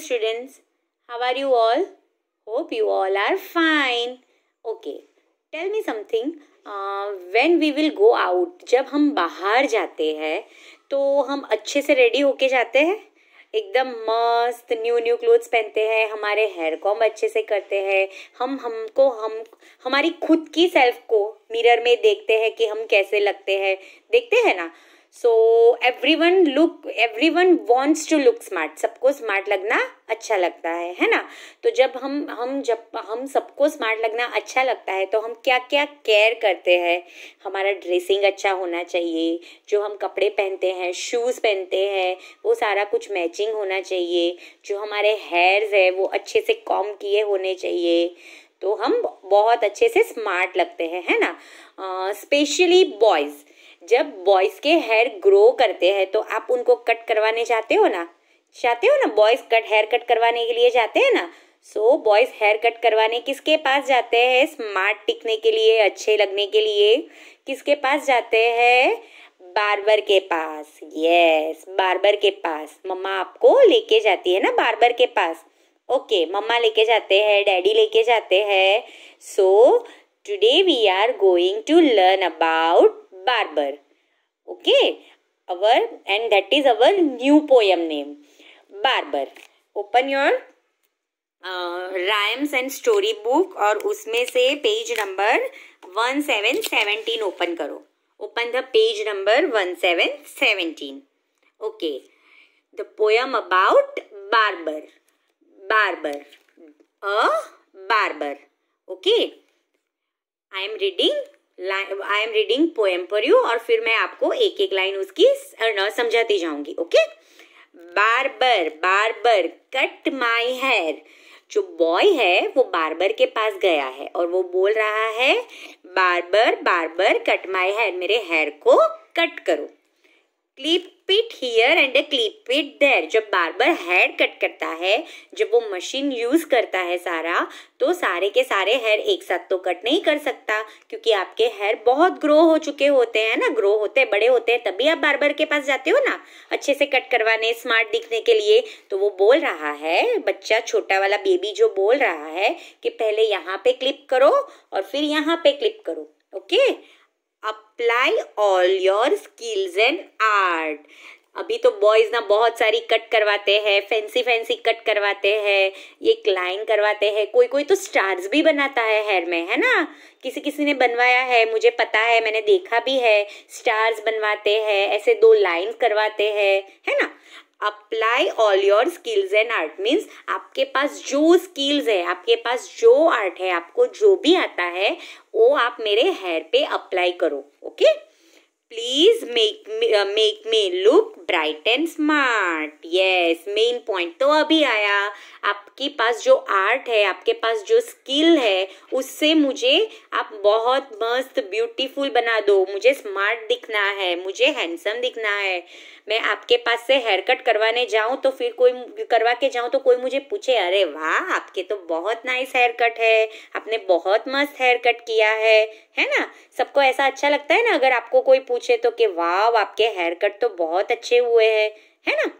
you students. How are you all? Hope you all are fine. Okay, tell me something. uh, when we will go out जब हम बाहर जाते हैं तो हम अच्छे से रेडी होके जाते हैं एकदम मस्त न्यू न्यू क्लोथ्स पहनते हैं हमारे हेयर कॉम अच्छे से करते हैं हम हमको हम हमारी खुद की सेल्फ को मिरर में देखते हैं कि हम कैसे लगते हैं देखते हैं ना so everyone look everyone wants to look smart सबको स्मार्ट लगना अच्छा लगता है है ना तो जब हम हम जब हम सबको स्मार्ट लगना अच्छा लगता है तो हम क्या क्या केयर करते हैं हमारा ड्रेसिंग अच्छा होना चाहिए जो हम कपड़े पहनते हैं शूज़ पहनते हैं वो सारा कुछ मैचिंग होना चाहिए जो हमारे हेयर्स है वो अच्छे से कॉम किए होने चाहिए तो हम बहुत अच्छे से स्मार्ट लगते हैं है ना स्पेशली uh, बॉयज़ जब बॉयज के हेयर ग्रो करते हैं तो आप उनको कट करवाने जाते हो ना जाते हो ना बॉयज कट हेयर कट करवाने के लिए जाते हैं ना सो बॉयज हेयर कट करवाने किसके पास जाते हैं स्मार्ट टिकने के लिए अच्छे लगने के लिए किसके पास जाते हैं बार्बर के पास यस बार्बर के पास मम्मा आपको लेके जाती है ना बार्बर के पास ओके मम्मा लेके जाते हैं डैडी लेके जाते हैं so today we are going to learn about barber okay our and that is our new poem name barber open your rhymes and story book और उसमें से page number one seven seventeen open करो open the page number one seven seventeen okay the poem about barber barber a barber okay I am reading I am reading poem पर you और फिर मैं आपको एक एक लाइन उसकी समझाती जाऊंगी okay bar bar bar cut my hair जो बॉय है वो बार्बर के पास गया है और वो बोल रहा है barber barber cut my hair मेरे हेयर को कट करो clip it here and a clip it there जब बार्बर हेयर कट करता है जब वो मशीन यूज करता है सारा तो सारे के सारे हेयर एक साथ तो कट नहीं कर सकता क्योंकि आपके हेयर बहुत ग्रो हो चुके होते हैं ना ग्रो होते हैं बड़े होते हैं तभी आप बार्बर के पास जाते हो ना अच्छे से कट करवाने स्मार्ट दिखने के लिए तो वो बोल रहा है बच्चा छोटा वाला बेबी जो बोल रहा है कि पहले यहाँ पे क्लिप करो और फिर यहाँ पे क्लिप करो okay okay? Apply all your skills and art अभी तो बॉयज ना बहुत सारी कट करवाते हैं फैंसी फैंसी कट करवाते हैं ये लाइन करवाते हैं कोई कोई तो स्टार्स भी बनाता है हेयर में है ना किसी किसी ने बनवाया है मुझे पता है मैंने देखा भी है स्टार्स बनवाते हैं ऐसे दो लाइन करवाते हैं है ना apply all your skills and art means आपके पास जो स्किल्स है आपके पास जो आर्ट है आपको जो भी आता है वो आप मेरे हेयर पे अप्लाई करो okay please make make me look bright and smart ये यस मेन पॉइंट तो अभी आया आपके पास जो आर्ट है आपके पास जो स्किल है उससे मुझे आप बहुत मस्त ब्यूटीफुल बना दो मुझे स्मार्ट दिखना है मुझे हैंडसम दिखना है मैं आपके पास से हेयर कट करवाने जाऊं तो फिर कोई करवा के जाऊं तो कोई मुझे पूछे अरे वाह आपके तो बहुत नाइस हेयर कट है आपने बहुत मस्त हेयर कट किया है है ना सबको ऐसा अच्छा लगता है ना अगर आपको कोई पूछे तो कि वाह आपके हेयर कट तो बहुत अच्छे हुए हैं है ना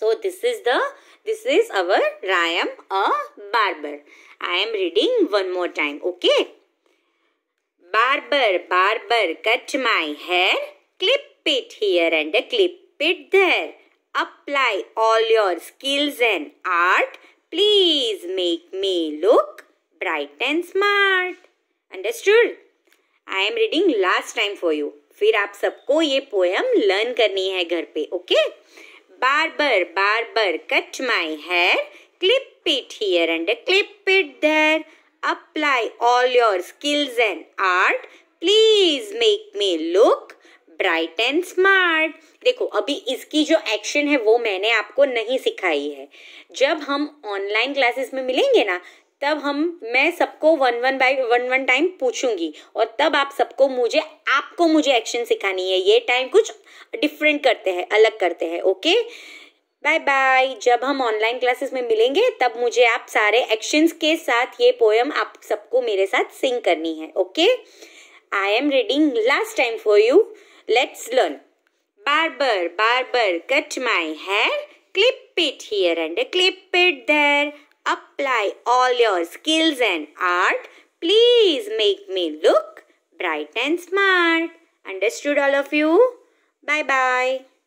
So this is the, this is our I am a barber. I am reading one more time. Okay. Barber, barber, cut my hair. Clip it here and clip it there. Apply all your skills and art. Please make me look bright and smart. Understood? i am reading last time for you फिर आप सबको ये poem learn करनी है घर पे okay okay? barber barber cut my hair clip it here and clip it there apply all your skills and art please make me look bright and smart देखो अभी इसकी जो एक्शन है वो मैंने आपको नहीं सिखाई है जब हम ऑनलाइन क्लासेस में मिलेंगे ना तब हम मैं सबको one one by one one time पूछूंगी और तब आप सबको मुझे आपको मुझे एक्शन सिखानी है ये टाइम कुछ डिफरेंट करते हैं अलग करते हैं ओके बाय बाय जब हम ऑनलाइन क्लासेस में मिलेंगे तब मुझे आप सारे एक्शंस के साथ ये पोएम आप सबको मेरे साथ सिंग करनी है okay I am reading last time for you let's learn bar bar bar bar cut my hair clip it here and clip it there apply all your skills and art. Please make me look bright and smart. Understood all of you? Bye-bye.